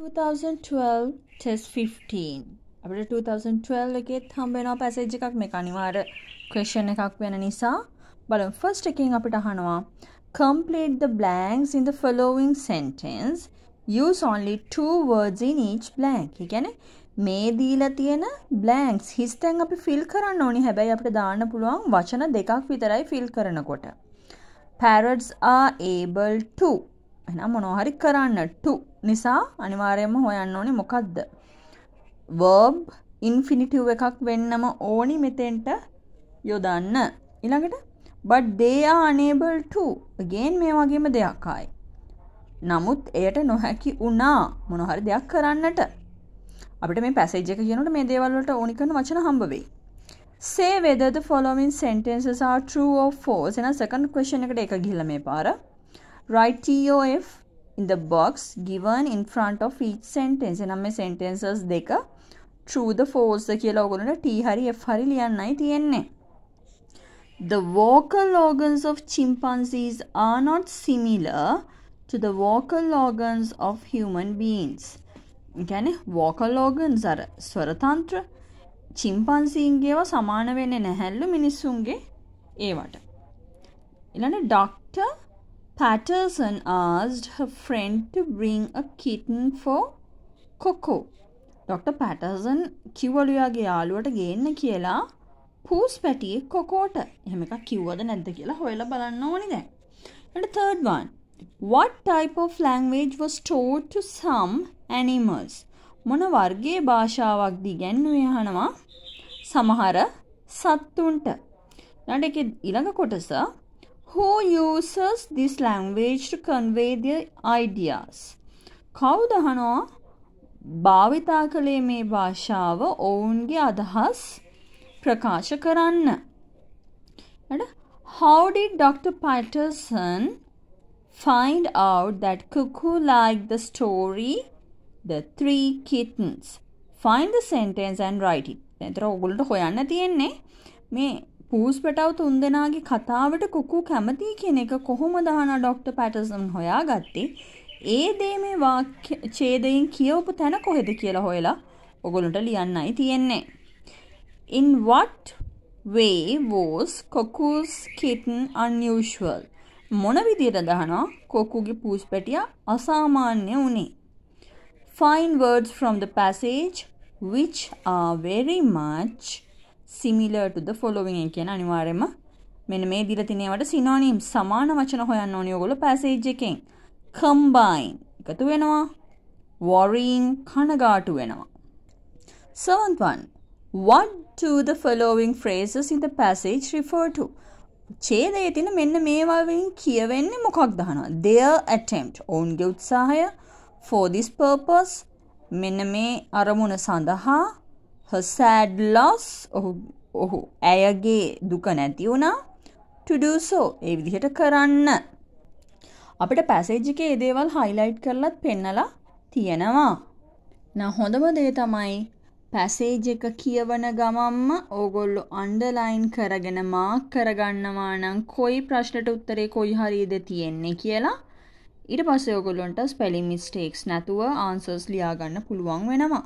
2012 test 15 අපට 2012 එකේ හම්බෙනවා පැසේජ් එකක් මේ අනිවාර ක්‍රේෂණ එකක් වෙන නිසා බල ෆස්ට එකින් අපිට අහනවා complete the blanks in the following sentence use only two words in each blank කියන්නේ මේ දීලා තියෙන බ්ලෑන්ක්ස් හිස් තැන් අපි ෆිල් කරන්න ඕනි හැබැයි අපිට දාන්න පුළුවන් වචන දෙකක් විතරයි ෆිල් කරනකොට parrots are able to එනම් මොනෝහරි කරන්න ටු නිසා අනිවාර්යයෙන්ම හොයන්න ඕනේ මොකද්ද? verb infinitive එකක් වෙන්නම ඕනි මෙතෙන්ට යොදන්න. ඊළඟට but they are unable to again මේ වගේම දෙයක් ආයි. නමුත් එයට නොහැකි වුණා මොන හරි දෙයක් කරන්නට. අපිට මේ පැසේජ් එක කියනකොට මේ දේවල් වලට ඕනි කරන වචන හම්බ වෙයි. say whether the following sentences are true or false. එහෙනම් second question එකට ඒක ගිහිල්ලා මේ පාර. Write TOF in the box given in front of each sentence. එනම් මේ sentences දෙක true the false ද කියලා ඔයගොල්ලන්ට T හරි F හරි ලියන්නයි තියෙන්නේ. The vocal organs of chimpanzees are not similar to the vocal organs of human beings. කියන්නේ vocal organs අර ස්වර තන්ත්‍ර චිම්පන්සීන්ගේව සමාන වෙන්නේ නැහැලු මිනිස්සුන්ගේ ඒවට. ඊළඟ doctor Patterson asked her friend to bring a kitten for Coco. Doctor Patterson කිවලුයාගේ යාළුවට ගේන්න කියලා පූස් පැටිය කොකෝට එහෙම එකක් කිව්වද නැද්ද කියලා හොයලා බලන්න ඕනි දැන්. And third one. What type of language was taught to some animals? මොන වර්ගයේ භාෂාවක්ද ඉගැන්වුවේ අහනවා සමහර සත්තුන්ට. ඊළඟ එකේ ඊළඟ කොටස who uses this language to convey their ideas කවුද අහනවා භාවිතා කළේ මේ භාෂාව ඔවුන්ගේ අදහස් ප්‍රකාශ කරන්න how did dr patterson find out that cuckoo liked the story the three kittens find the sentence and write it එතකොට ඔයගොල්ලෝ හොයන්න තියෙන්නේ මේ පූස්පටව තුන්දෙනාගේ කතාවට කුකු කැමතියි කියන එක කොහොමද අහනා ඩොක්ටර් පැටර්සන් හොයාගත්තේ ඒ දේ මේ වාක්‍ය ඡේදයෙන් කියවපු තැන කොහෙද කියලා හොයලා ඔගොල්ලන්ට ලියන්නයි තියෙන්නේ. In what way was Koku's kitten unusual? මොන විදියට දහනවා කොකුගේ පූස්පැටියා අසාමාන්‍ය වුණේ. Find words from the passage which are very much similar to the following කියන අනිවාර්යයෙන්ම මෙන්න මේ දීලා තිනේවට synonym සමාන වචන හොයන්න ඕනේ ඔයගොල්ලෝ passage එකෙන් combine එකතු වෙනවා worrying කනගාටු වෙනවා seventh one what do the following phrases in the passage refer to ඡේදයේ තියෙන මෙන්න මේවා වලින් කියවෙන්නේ මොකක්ද අහනවා their attempt ඔවුන්ගේ උත්සාහය for this purpose මෙන්න මේ අරමුණ සඳහා her sad loss ඔහු ඔහු ඇයගේ දුක නැති වුණා to do so ඒ විදිහට කරන්න අපිට පැසේජ් එකේ ඒ දේවල් highlight කරලත් පෙන්නලා තියෙනවා. නා හොඳම දේ තමයි පැසේජ් එක කියවන ගමම්ම ඕගොල්ලෝ අන්ඩර්ලයින් කරගෙන මාක් කරගන්නවා නම් කොයි ප්‍රශ්නට උත්තරේ කොයි හරියද තියෙන්නේ කියලා ඊට පස්සේ ඔයගොල්ලන්ට ස්පෙලිමිස්ටේක්ස් නැතුව ආන්සර්ස් ලියාගන්න පුළුවන් වෙනවා